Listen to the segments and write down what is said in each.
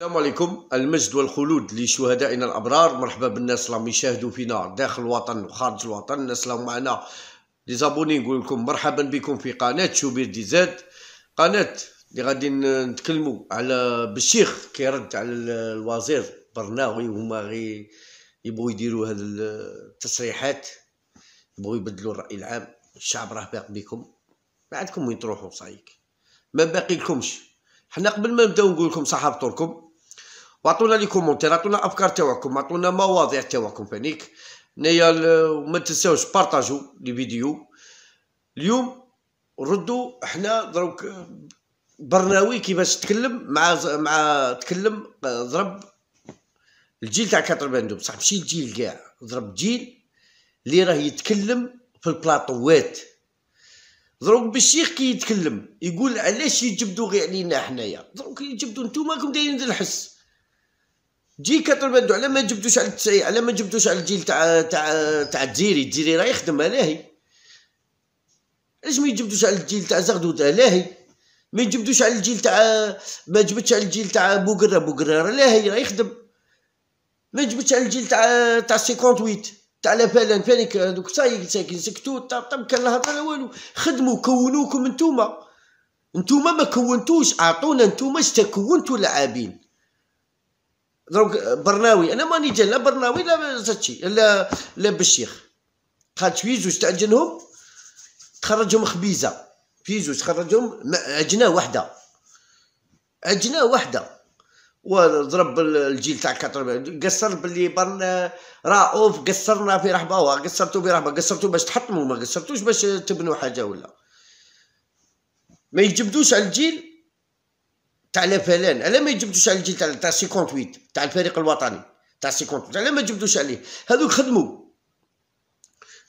السلام عليكم المجد والخلود لشهدائنا الابرار مرحبا بالناس اللي يشاهدوا فينا داخل الوطن وخارج الوطن الناس اللي معنا لي زابوني نقول لكم مرحبا بكم في قناه شوبير دي زاد قناه اللي غادي نتكلموا على بالشيخ كيرد على الوزير برناوي وهما غي يبغوا يديروا هاد التصريحات يبغوا يبدلوا الراي العام الشعب راه باق بكم ما عندكم وين تروحوا صايك ما باقي لكمش حنا قبل ما نبداو نقول لكم صحاب طوركم وعطونا لي كومونتير عطونا افكار تاعكم عطونا مواضيع تاعكم فانيك هنايا ما تنساوش بارطاجو لي فيديو اليوم ردوا حنا دروك برناوي كيفاش تكلم مع ز... مع تكلم ضرب الجيل تاع باندو بصح ماشي الجيل كاع ضرب جيل اللي راه يتكلم في البلاطوات دروك بالشيخ كي يتكلم يقول علاش يجبدوا غير علينا حنايا دروك يجبدوا نتوما راكم دايرين الحس جي طلب على ما جبتوش على التسعي على ما جبتوش على الجيل تاع تاع تاع الجزيري الجزيري راه يخدم الاهي علاش ما جبتوش على الجيل تاع زغدوده لاهي ما جبتوش على الجيل تاع ما جبتش على الجيل تاع بوغرا بوغرا راه لاهي راه يخدم ما جبتش على الجيل تاع تاع 58 تاع لا بالان بانيك دوك صاي ساكن سكتو طب طب كان لا هضره لا والو خدموا كونوكم نتوما نتوما ما كونتوش اعطونا نتوما اش تكونتوا لاعبين دروك برناوي انا ماني جا لا برناوي لا زاتشي لا لا بالشيخ خاد شويه زوج تعجنهم تخرجهم خبيزه في زوج تخرجهم عجنه واحده عجنه واحده وضرب الجيل تاع كاتر قصر باللي برنا رؤوف قصرنا في رحبه قصرتو في رحبه قصرتو باش تحطموا ما قصرتوش باش تبنوا حاجه ولا ما يجبدوش على الجيل تاع فلان علاه ما يجبدوش على الجيل تاع تاع 58 تاع الفريق الوطني تاع 58 علاه ما يجبدوش عليه هذوك خدموا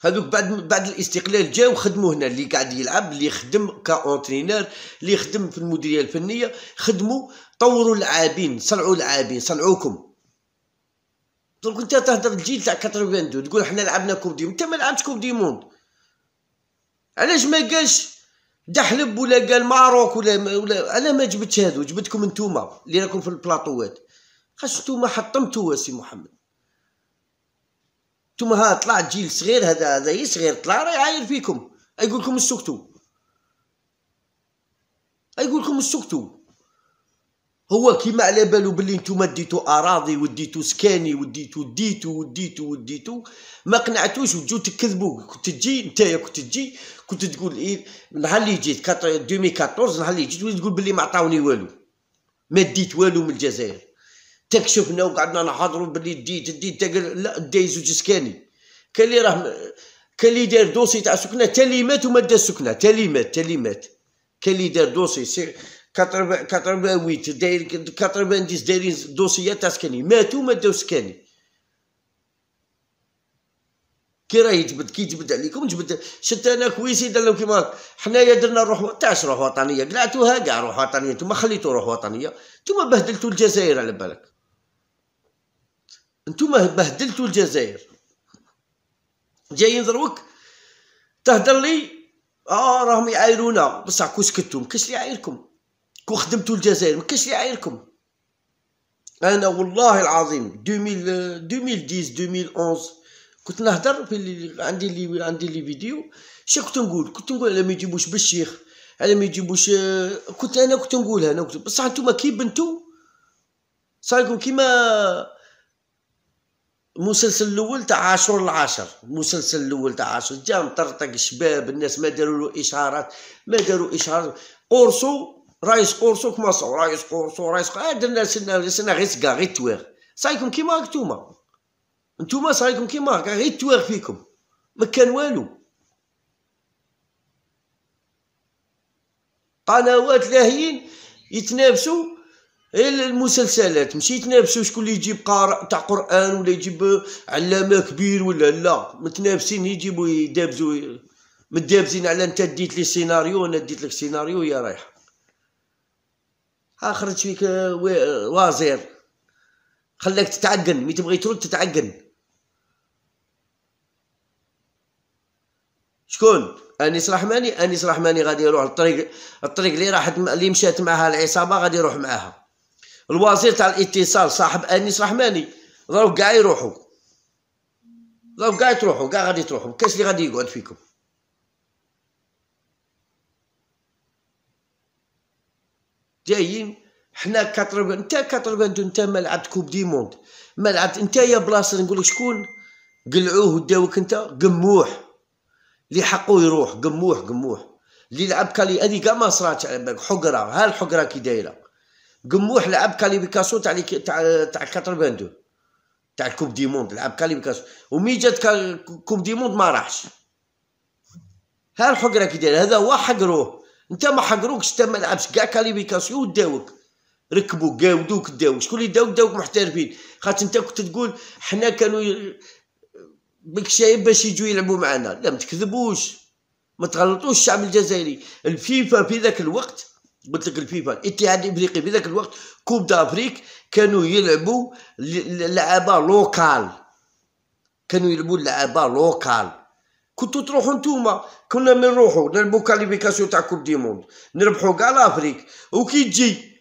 هذوك بعد بعد الاستقلال جاو خدموا هنا اللي قاعد يلعب اللي يخدم كاونترينور اللي يخدم في المديريه الفنيه خدموا طوروا اللاعبين صنعوا اللاعبين صنعوكم دونك انت تهضر الجيل تاع 82 تقول حنا لعبنا كوب دي انت ما لعبتش كوب دي موند علاش ما قالش دحلب ولا قال ماروك ولا ولا انا ما جبتش هذو جبتكم نتوما اللي راكم في البلاطوات خاش نتوما حطمتوا سي محمد نتوما ها طلع جيل صغير هذا هذا صغير طلع راه يعاير فيكم يقول لكم السكتو يقول لكم السكتو هو كيما على بالو باللي نتوما ديتو اراضي وديتو سكاني وديتو ديتو وديتو وديتو ما قنعتوش وتجو تكذبوا كنت تجي نتايا كنت تجي كنت تقول ايه نهار اللي جيت 2014 نهار اللي جيت تقول باللي ما عطاوني والو ما ديت والو من الجزائر تكشفنا وقعدنا نحضروا باللي ديت ديت لا داي زوج سكاني كان اللي راه كان اللي دار دوسي تاع سكنه تا اللي مات وما دا سكنه تا اللي مات تا اللي مات كان اللي دار دوسي سير 88 داير 90 دايرين دوسيات تاع سكاني ماتوا ما داو سكاني كي راه يجبد كي يجبد عليكم جبد شت انا كويسي درنا كيما حنايا درنا روح تاعش روح وطنيه قلعتوها كاع روح وطنيه انتم خليتو روح وطنيه انتم بهدلتوا الجزائر على بالك انتم بهدلتوا الجزائر جايين دروك تهدر لي اه راهم يعايرونا بصح كون سكتوا مكاش اللي يعايركم كون خدمتو الجزائر ما لي عايركم انا والله العظيم 2000 2010 2011 كنت نهضر في اللي عندي اللي عندي لي فيديو شنو كنت نقول كنت نقول على ما يجيبوش بالشيخ على ما يجيبوش كنت انا كنت نقولها انا كنت بصح نتوما كي بنتو صايكم كيما المسلسل الاول تاع عاشور العاشر المسلسل الاول تاع عاشور جا مطرطق شباب الناس ما داروا له اشارات ما داروا اشارات قرصوا رئيس قرصو كما صو رئيس قرصو رئيس هاد آه، درنا سنا سنا غير سكا غير التواغ صايكم كيما راك نتوما نتوما صايكم كيما راك غير التواغ فيكم ما كان والو قنوات لاهيين يتنافسوا المسلسلات ماشي يتنافسوا شكون اللي يجيب قارئ تاع قران ولا يجيب علامه كبير ولا لا متنافسين يجيبوا يدابزوا متدابزين على انت ديت لي سيناريو انا ديت لك سيناريو يا رايحه اخرج فيك وازير خلاك تتعقن مي تبغي ترد تتعقن شكون انيس رحماني انيس رحماني غادي يروح الطريق الطريق اللي راحت اللي مشات معها العصابه غادي يروح معاها الوزير تاع الاتصال صاحب انيس رحماني راهو كاع يروحوا راهو كاع تروحوا كاع غادي تروحوا كاش اللي غادي يقعد فيكم جايين حنا 80 انت 82 انت ما لعبت كوب دي موند ما لعبت انت يا بلاصه نقول لك شكون قلعوه وداوك انت قموح اللي حقه يروح قموح قموح اللي لعب كالي هذه كاع ما صراتش على بالك حقره ها الحقره كي دايره قموح لعب كالي بيكاسو تاع تاع تاع 82 تاع الكوب دي موند لعب كالي بيكاسو ومي جات كوب دي موند ما راحش ها الحقره كي دايره هذا هو حقروه انت ما حقروكش انت ما لعبش كاع كاليفيكاسيون وداوك ركبوا قاودوك داوك شكون اللي داوك داوك محترفين خاطر انت كنت تقول حنا كانوا بك شايب باش يجوا يلعبوا معنا لا ما تكذبوش ما تغلطوش الشعب الجزائري الفيفا في ذاك الوقت قلت لك الفيفا الاتحاد الافريقي في ذاك الوقت كوب دافريك كانوا يلعبوا لعابه لوكال كانوا يلعبوا لعابه لوكال كنتو تروحو نتوما كنا من نروحوا نلعبو كاليفيكاسيون تاع كوب دي موند نربحو كاع لافريك وكي تجي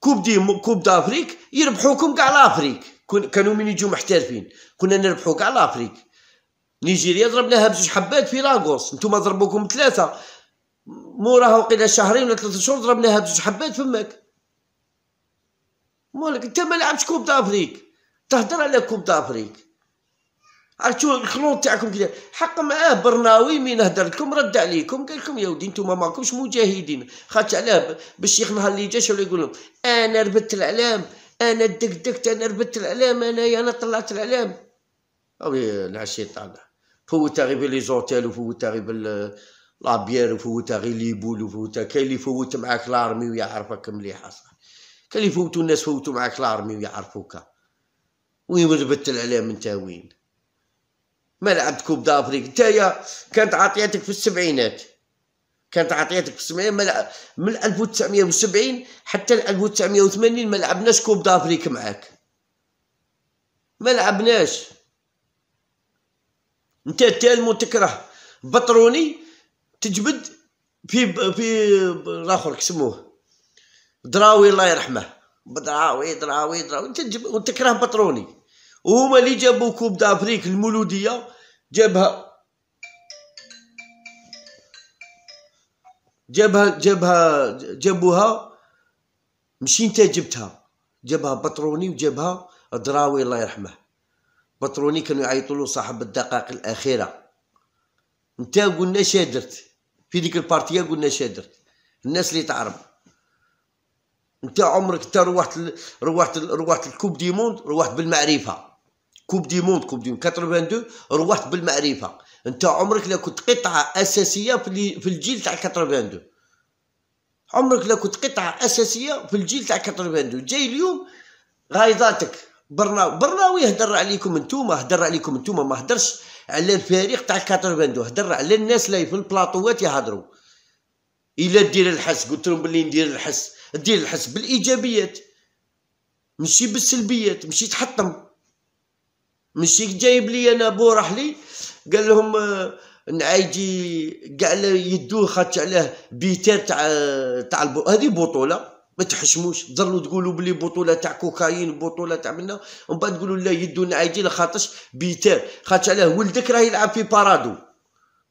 كوب دي كوب دافريك يربحوكم كاع لافريك كانوا من يجو محترفين كنا نربحو كاع لافريك نيجيريا ضربناها بزوج حبات في لاغوس نتوما ضربوكم ثلاثه موراها وقيلا شهرين ولا ثلاثة شهور ضربناها بزوج حبات فماك مالك انت ما لعبتش كوب دافريك تهدر على كوب دافريك عرفتوا الخلون تاعكم كذا حق معاه برناوي مين هدر لكم رد عليكم قال لكم يا ودي انتم ماكمش مجاهدين خاطر علاه بالشيخ نهار اللي جا شنو يقول لهم انا ربت الاعلام انا دكدكت انا ربت الاعلام انا انا طلعت الاعلام اوي طالع فوتا غير لي زوتيل وفوتا غير لابيير وفوتا غير لي بول وفوتا كاين اللي فوت معاك لارمي ويعرفك مليح اصلا كاين اللي فوتوا الناس فوتوا معاك لارمي ويعرفوك وين ربت الاعلام انت وين ما لعبت كوب دافريك نتايا كانت عطياتك في السبعينات كانت عطياتك في السبعينات ملعب من 1970 حتى 1980 ما لعبناش كوب دافريك معاك ما لعبناش انت تالمو تكره بطروني تجبد في في الاخر كسموه دراوي الله يرحمه بدراوي دراوي دراوي تجب وتكره بطروني وهما اللي جابوا كوب دافريك المولوديه جابها جابها جابها جابوها مشي انت جبتها جابها بطروني وجابها دراوي الله يرحمه بطروني كانوا يعيطوا له صاحب الدقائق الاخيره انت قلنا شادرت في ديك البارتيه قلنا شادرت الناس اللي تعرف انت عمرك انت روحت روحت روحت الكوب دي موند روحت بالمعرفه كوب دي موند كوب دي موند 82 روحت بالمعرفه انت عمرك لا كنت قطعه اساسيه في في الجيل تاع 82 عمرك لا كنت قطعه اساسيه في الجيل تاع 82 جاي اليوم غايضاتك برناوي برناوي هدر عليكم انتوما هدر عليكم انتوما ما هدرش على الفريق تاع 82 هدر على الناس اللي في البلاطوات يهضروا الا دير الحس قلت لهم بلي ندير الحس دير الحس بالايجابيات ماشي بالسلبيات ماشي تحطم ماشي جايب لي انا بو رحلي قال لهم آه، نعايجي كاع يدوه خاطش عليه بيتر تاع تاع البو... هذه بطوله ما تحشموش تظلوا تقولوا بلي بطوله تاع كوكايين بطوله تاع منا ومن بعد تقولوا لا يدو نعايجي خاطش بيتر خاطش عليه ولدك راه يلعب في بارادو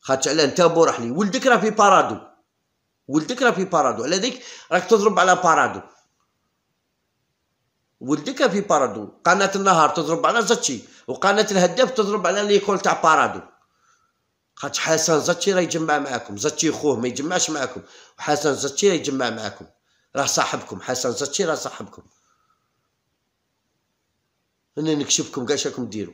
خاطش عليه انت بو رحلي ولدك راه في بارادو ولدك راه في بارادو على ذيك راك تضرب على بارادو ولدك في بارادو قناه النهار تضرب على زاتشي وقناه الهداف تضرب على ليكول تاع بارادو خاطش حسن زاتشي راه يجمع معاكم زاتشي خوه ما يجمعش معاكم وحسن زاتشي راه يجمع معاكم راه صاحبكم حسن زاتشي راه صاحبكم انا نكشفكم كاع راكم ديروا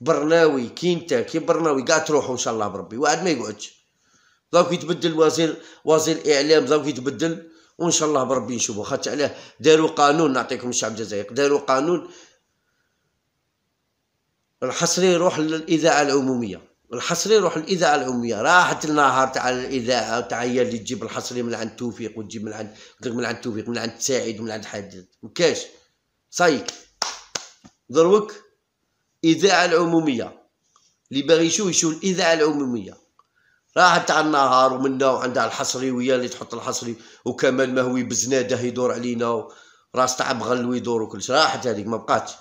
برناوي كي كي برناوي كاع تروحوا ان شاء الله بربي واحد ما يقعدش دونك يتبدل وزير وزير الاعلام دونك يتبدل وان شاء الله بربي نشوفو خاطر علاه داروا قانون نعطيكم الشعب الجزائري داروا قانون الحصري يروح للاذاعه العموميه الحصري يروح للاذاعه العموميه راحت النهار تاع الاذاعه تاع هي اللي تجيب الحصري من عند توفيق وتجيب من عند من عند توفيق من عند سعيد ومن عند حداد مكاش صايك دروك اذاعه العموميه اللي باغي يشوف يشوف الاذاعه العموميه راحت تاع النهار ومنا وعندها الحصري ويا اللي تحط الحصري وكمال مهوي بزناده يدور علينا راس تاع بغل ويدور وكل شيء راحت هذيك ما بقاتش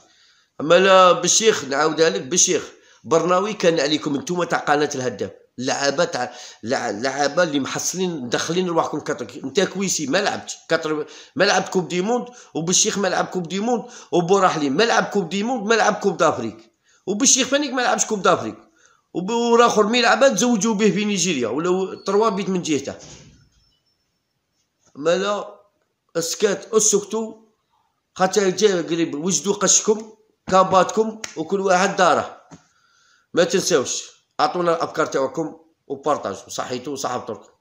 اما لا بالشيخ نعاودها لك بالشيخ برناوي كان عليكم انتم تاع قناه الهداف اللعابه تاع اللعابه اللي محصلين مدخلين رواحكم كاتر انت كويسي ما لعبتش كاتر ما لعبت كوب دي موند وبالشيخ ما لعب كوب دي موند وبوراحلي ما لعب كوب دي موند ما لعب كوب دافريك وبالشيخ فانيك ما لعبش كوب دافريك وراخر ميل عباد زوجوا به في نيجيريا ولا تروا بيت من جهته ماذا اسكات اسكتوا خاطر جا قريب وجدوا قشكم كاباتكم وكل واحد داره ما تنساوش اعطونا الافكار تاعكم وبارطاجوا صحيتوا وصحاب